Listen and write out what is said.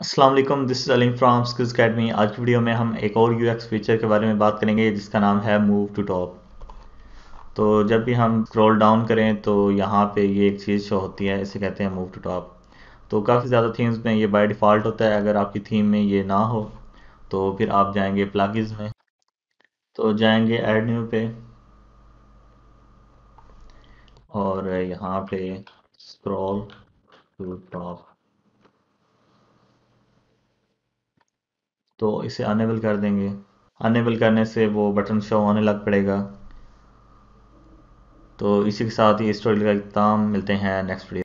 Aslam this is Aleem from skills academy आज की video में हम एक और यू एक्स फीचर के बारे में बात करेंगे जिसका नाम है मूव टू टॉप तो जब भी हम स्क्रॉल डाउन करें तो यहाँ पे ये एक चीज़ शो होती है इसे कहते हैं मूव टू टॉप तो काफ़ी ज़्यादा थीम्स में ये बाई डिफ़ॉल्ट होता है अगर आपकी थीम में ये ना हो तो फिर आप जाएंगे प्लागिज में तो जाएंगे एड न्यू पे और यहाँ पे स्क्रॉल टू टॉप तो इसे अनेबल कर देंगे अनेबल करने से वो बटन शो होने लग पड़ेगा तो इसी के साथ ही इस ट्यूटोरियल का इख्ताम मिलते हैं नेक्स्ट वीडियो